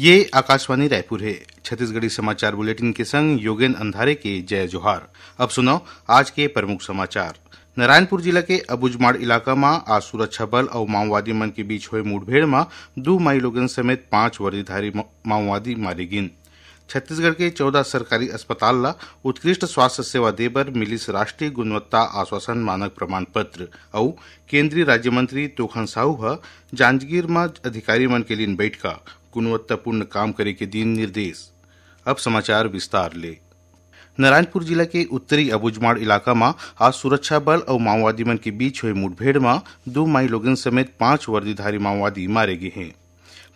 ये आकाशवाणी रायपुर है छत्तीसगढ़ी समाचार बुलेटिन के संग योगेन अंधारे के जय जोहार अब सुनो आज के प्रमुख समाचार नारायणपुर जिला के अबुजमाड़ इलाका में आज सुरक्षा बल और माओवादी मन के बीच हुए मुठभेड़ में दो माई लोगन समेत पांच वर्दीधारी माओवादी मारे गिन छत्तीसगढ़ के चौदह सरकारी ला उत्कृष्ट स्वास्थ्य सेवा दे पर मिलिस राष्ट्रीय गुणवत्ता आश्वासन मानक प्रमाण पत्र अउ केंद्रीय राज्य मंत्री तोखन साहू ह जांजगीर में अधिकारी मन के लिए बैठका गुणवत्तापूर्ण काम करे के दिन निर्देश अब समाचार विस्तार ले नारायणपुर जिला के उत्तरी अबुजमाड़ इलाका में आज सुरक्षा बल और माओवादी मन के बीच हुई मुठभेड़ में दो माई लोगन समेत पांच वर्दीधारी माओवादी मारे गए हैं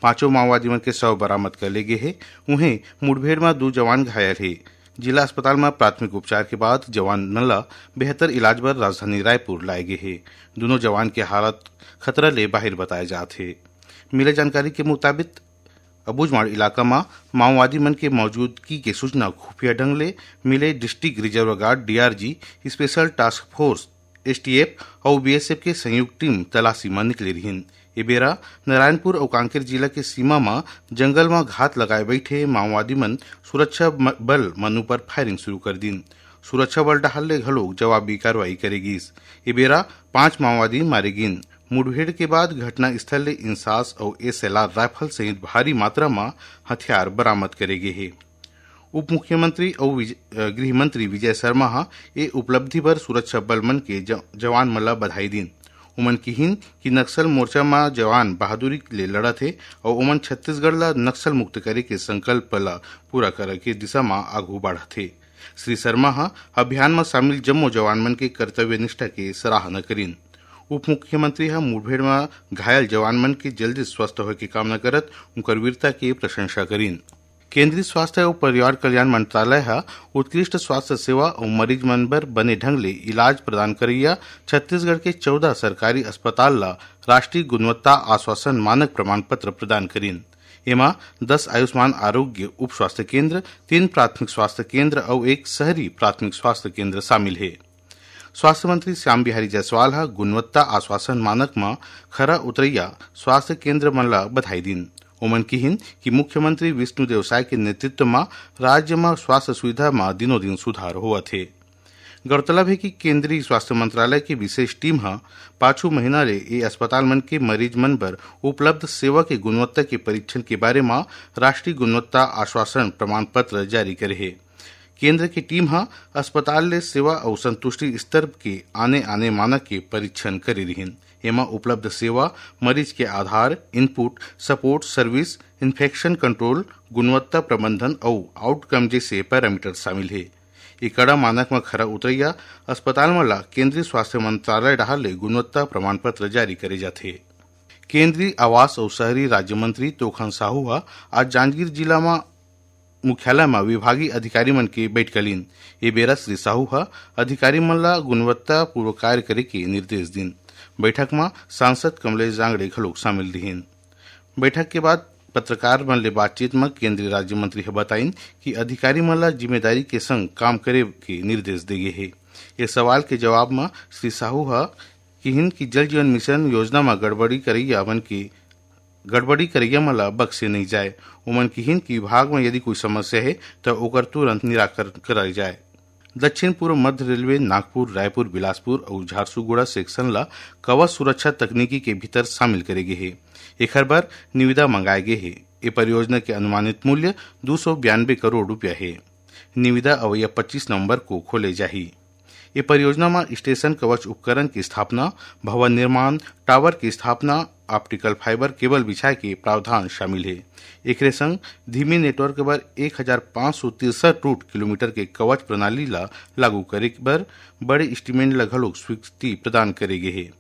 पांचों माओवादी मन के शव बरामद कर ले गए है उन्हें मुठभेड़ में दो जवान घायल है जिला अस्पताल में प्राथमिक उपचार के बाद जवान नल्ला बेहतर इलाज पर राजधानी रायपुर लाए गए है दोनों जवान के हालत खतरा ले बाहर बताए जाते मिले जानकारी के मुताबिक अबुजमाड़ इलाका में माओवादी मन के मौजूदगी के सूचना खुफिया ढंग ले मिले district reserve guard DRG special task force STF और बीएसएफ के संयुक्त टीम तलाशी में निकले रही ए बेरा नारायणपुर और कांकेर जिला के सीमा में जंगल में घात लगाए बैठे माओवादी मन सुरक्षा बल मन पर फायरिंग शुरू कर दी सुरक्षा बल डहाले घलो जवाबी कार्रवाई करेगी ये बेरा पांच माओवादी मारे गिन मुठभेड़ के बाद घटना स्थल ले इंसास और एसएलआर राइफल सहित भारी मात्रा में हथियार बरामद करेगी उप मुख्यमंत्री और गृह मंत्री विजय शर्मा हा ये उपलब्धि पर सुरक्षा बल मन के जवान मल्ला बधाई दिन उमन किहिन कि नक्सल मोर्चा मा जवान बहादुरी ले लड़त थे और उमन छत्तीसगढ़ ला नक्सल मुक्त करे के संकल्प ल पूरा करे के दिशा मा आगू बढ़त थे श्री शर्मा हा अभियान में शामिल जम्मो जवान मन के कर्तव्य निष्ठा के सराहना करीन उप मुख्यमंत्री हा मुठभेड़ में घायल जवान मन के जल्दी स्वस्थ हो के कामना करत उनकर वीरता के प्रशंसा करीन केंद्रीय स्वास्थ्य और परिवार कल्याण मंत्रालय हा उत्कृष्ट स्वास्थ्य सेवा और मरीज मन बर बने ढंग ले इलाज प्रदान करिया छत्तीसगढ़ के चौदह सरकारी अस्पताल ला राष्ट्रीय गुणवत्ता आश्वासन मानक प्रमाण पत्र प्रदान करीन एमा दस आयुष्मान आरोग्य उप स्वास्थ्य केंद्र तीन प्राथमिक स्वास्थ्य केंद्र और एक शहरी प्राथमिक स्वास्थ्य केंद्र शामिल है स्वास्थ्य मंत्री श्याम बिहारी जायसवाल गुणवत्ता आश्वासन मानक में मा खरा उतरैया स्वास्थ्य केंद्र मनला बधाई दीन कि मुख्यमंत्री विष्णुदेव साय के नेतृत्व में राज्य में स्वास्थ्य सुविधा में दिनों दिन सुधार हुआ थे गौरतलब है कि केंद्रीय स्वास्थ्य मंत्रालय की विशेष टीम है पाछू महीना रे ये अस्पताल मन के मरीज मन पर उपलब्ध सेवा के गुणवत्ता के परीक्षण के बारे में राष्ट्रीय गुणवत्ता आश्वासन प्रमाण पत्र जारी करे है केंद्र की टीम हा अस्पताल ले सेवा और संतुष्टि स्तर के आने आने मानक के परीक्षण करे रहिन एमा उपलब्ध सेवा मरीज के आधार input support service infection control गुणवत्ता प्रबंधन और आउटकम जैसे पैरामीटर शामिल है ये कड़ा मानक में खरा उतरिया अस्पताल में ला केंद्रीय स्वास्थ्य मंत्रालय डाल ले गुणवत्ता प्रमाण पत्र जारी करे जाते केंद्रीय आवास और शहरी राज्य मंत्री तोखन साहू आज जांजगीर जिला में मुख्यालय में विभागीय अधिकारी मन के बैठक लीन ए बेरा श्री साहू ह अधिकारी मन ला गुणवत्ता पूर्वक कार्य करे के निर्देश दिन बैठक में सांसद कमलेश जांगड़े घलोक शामिल दिन बैठक के बाद पत्रकार मन ले बातचीत में केंद्रीय राज्य मंत्री है बताइन कि अधिकारी मन ला जिम्मेदारी के संग काम करे के निर्देश दे गए है ये सवाल के जवाब में श्री साहू ह की जल जीवन मिशन योजना में गड़बड़ी करे या मन के गड़बड़ी करिए मला बक्से नहीं जाए उमन की हिंद की विभाग में यदि कोई समस्या है तो ओकर तुरंत निराकरण कराई जाए दक्षिण पूर्व मध्य रेलवे नागपुर रायपुर बिलासपुर और झारसुगुड़ा सेक्शन ला कवच सुरक्षा तकनीकी के भीतर शामिल करे गए है एक हर बार निविदा मंगाए गए है ये परियोजना के अनुमानित मूल्य दो सौ बयानबे करोड़ रूपये है निविदा अवैया पच्चीस नवम्बर को खोले जाही ये परियोजना में स्टेशन कवच उपकरण की स्थापना भवन निर्माण टावर की स्थापना ऑप्टिकल फाइबर केबल बिछाए के प्रावधान शामिल है एक संग धीमी नेटवर्क पर एक हजार पाँच सौ तिरसठ रूट किलोमीटर के कवच प्रणाली ला लागू करे पर बड़े स्टीमेंट ला घलोक स्वीकृति प्रदान करे गए है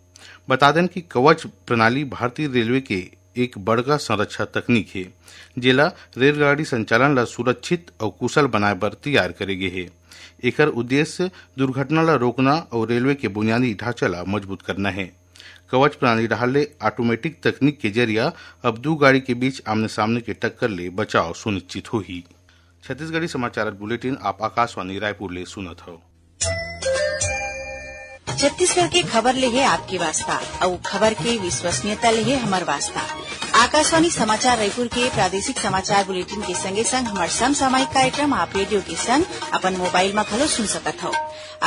बता दें कि कवच प्रणाली भारतीय रेलवे के एक बड़का संरक्षा तकनीक है जिला रेलगाड़ी संचालन ला सुरक्षित और कुशल बनाए पर तैयार करे गए है एक उद्देश्य दुर्घटना ला रोकना और रेलवे के बुनियादी ढांचा ला मजबूत करना है कवच प्रणाली रहा ऑटोमेटिक तकनीक के जरिया अब दो गाड़ी के बीच आमने सामने के टक्कर ले बचाव सुनिश्चित ही छत्तीसगढ़ी समाचार बुलेटिन आप आकाशवाणी रायपुर ले सुनत हो छत्तीसगढ़ के खबर ले है आपके वास्ता और खबर के विश्वसनीयता ले है हमार वास्ता आकाशवाणी समाचार रायपुर के प्रादेशिक समाचार बुलेटिन के संगे संग हमार समसामयिक कार्यक्रम आप रेडियो के संग अपन मोबाइल में घलो सुन सकत हो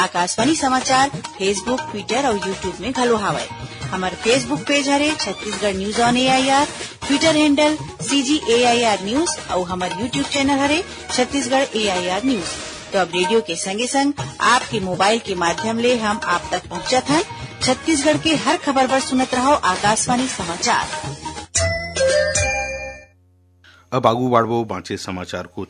आकाशवाणी समाचार फेसबुक ट्विटर और यूट्यूब में घलो हावय हमार फेसबुक पेज हरे Chhattisgarh news on AIR Twitter handle CG R news और हमारे यूट्यूब चैनल हरे छत्तीसगढ़ एआईआर न्यूज तो अब रेडियो के संगे संग आपके मोबाइल के माध्यम ले हम आप तक पहुँचा था छत्तीसगढ़ के हर खबर पर सुनत रहो आकाशवाणी समाचार अब आगू बाढ़ बांचे समाचार को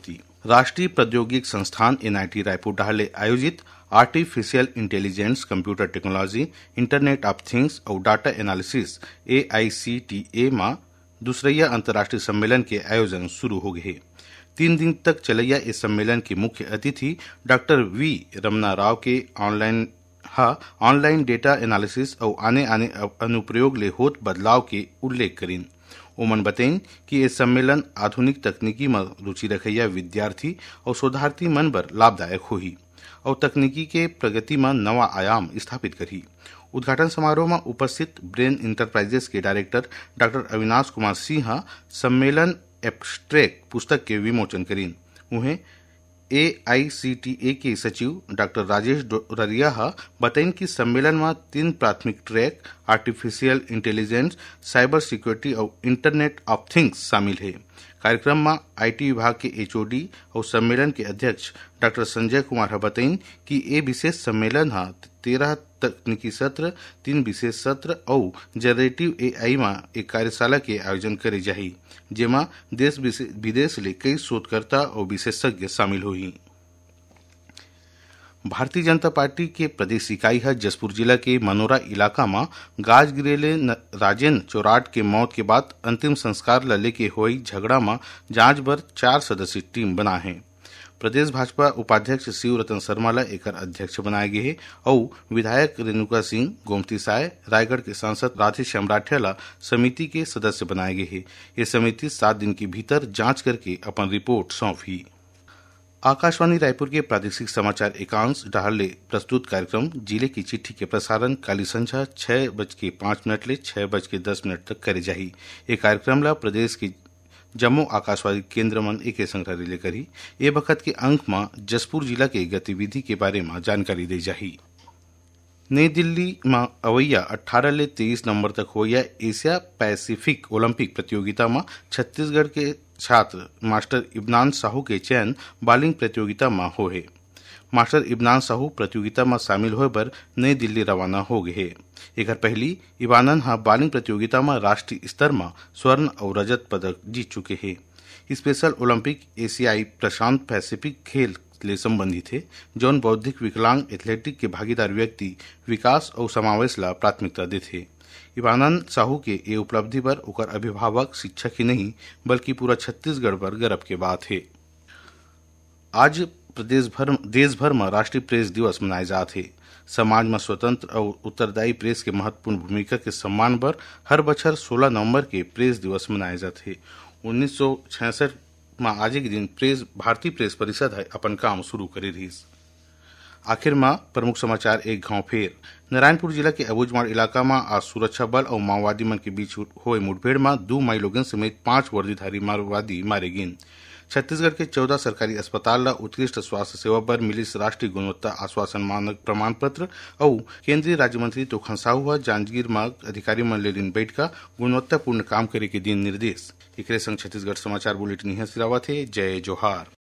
राष्ट्रीय प्रौद्योगिक संस्थान एनआईटी रायपुर डाले आयोजित artificial intelligence computer technology internet of things और data analysis A I C T A मां दूसरैया अंतर्राष्ट्रीय सम्मेलन के आयोजन शुरू हो गए तीन दिन तक चलैया इस सम्मेलन के मुख्य अतिथि डॉक्टर वी रमना राव के ऑनलाइन ऑनलाइन डेटा एनालिसिस और आने आने अनुप्रयोग ले होत बदलाव के उल्लेख करें ओमन बतें कि ये सम्मेलन आधुनिक तकनीकी में रुचि रखैया विद्यार्थी और शोधार्थी मन पर लाभदायक होगी और तकनीकी के प्रगति में नवा आयाम स्थापित करी उद्घाटन समारोह में उपस्थित ब्रेन इंटरप्राइजेस के डायरेक्टर डॉक्टर अविनाश कुमार सिंह सम्मेलन एब्स्ट्रैक्ट पुस्तक के विमोचन करीन उन्हें ए आई सी टी ए के सचिव डॉक्टर राजेश डोरिया बताइन कि सम्मेलन में तीन प्राथमिक track artificial intelligence cyber security और इंटरनेट ऑफ थिंग्स शामिल है कार्यक्रम में आईटी विभाग के एचओडी और सम्मेलन के अध्यक्ष डॉक्टर संजय कुमार है बतैन की ये विशेष सम्मेलन तेरह तकनीकी सत्र तीन विशेष सत्र और जनरेटिव आई में एक कार्यशाला के आयोजन करे जाही जेमा देश विदेश ले कई शोधकर्ता और विशेषज्ञ शामिल हुई भारतीय जनता पार्टी के प्रदेश इकाई है जसपुर जिला के मनोरा इलाका में गाज गिरेले राजेन्द्र चौराट के मौत के बाद अंतिम संस्कार लले के हुई झगड़ा में जांच भर चार सदस्यीय टीम बना है प्रदेश भाजपा उपाध्यक्ष शिव रतन शर्मा ला एकर अध्यक्ष बनाए गए है और विधायक रेणुका सिंह गोमती साय रायगढ़ के सांसद राधे श्याम राठिया समिति के सदस्य बनाए गए है ये समिति सात दिन के भीतर जांच करके अपन रिपोर्ट सौंपी आकाशवाणी रायपुर के प्रादेशिक समाचार एकांश डहरले प्रस्तुत कार्यक्रम जिले की चिट्ठी के प्रसारण काली संध्या छह बज के पांच मिनट ले छह बज के दस मिनट तक करे जाही ये कार्यक्रम ला प्रदेश के जम्मू आकाशवाणी केंद्र मन एके रिले करी ए वक्त के अंक में जसपुर जिला के गतिविधि के बारे में जानकारी दी जाही नई दिल्ली में अवैया अठारह ले तेईस नवंबर तक होया एशिया पैसिफिक ओलंपिक प्रतियोगिता में छत्तीसगढ़ के छात्र मास्टर इब्नान साहू के चयन बॉलिंग प्रतियोगिता में है। मास्टर इब्नान साहू प्रतियोगिता में शामिल होए पर नई दिल्ली रवाना हो गए एक पहली इबानन हा बॉलिंग प्रतियोगिता में राष्ट्रीय स्तर में स्वर्ण और रजत पदक जीत चुके हैं स्पेशल ओलंपिक एशियाई प्रशांत पैसिफिक खेल ले संबंधित है जौन बौद्धिक विकलांग एथलेटिक के भागीदार व्यक्ति विकास और समावेश ला प्राथमिकता देते इवानंद साहू के ये उपलब्धि पर उकर अभिभावक शिक्षक ही नहीं बल्कि पूरा छत्तीसगढ़ पर गर्व के बात है आज प्रदेश भर देश भर में राष्ट्रीय प्रेस दिवस मनाए जाते समाज में स्वतंत्र और उत्तरदायी प्रेस के महत्वपूर्ण भूमिका के सम्मान पर हर बछर 16 नवंबर के प्रेस दिवस मनाए जाते उन्नीस सौ छियासठ में आज के दिन प्रेस भारतीय प्रेस परिषद है अपन काम शुरू करे रही आखिर में प्रमुख समाचार एक गांव फिर नारायणपुर जिला के अबूजमाड़ इलाका में आज सुरक्षा बल और माओवादी मन के बीच हुए मुठभेड़ में दो माई लोगन समेत पांच वर्दीधारी माओवादी मारे गए छत्तीसगढ़ के चौदह सरकारी अस्पताल ला उत्कृष्ट स्वास्थ्य सेवा पर मिली राष्ट्रीय गुणवत्ता आश्वासन मानक प्रमाण पत्र और केंद्रीय राज्य मंत्री तोखन साहू हुआ जांजगीर में अधिकारी मन ले बैठ का गुणवत्तापूर्ण काम करे के दिन निर्देश इकरे संग छत्तीसगढ़ समाचार बुलेटिन जय जोहार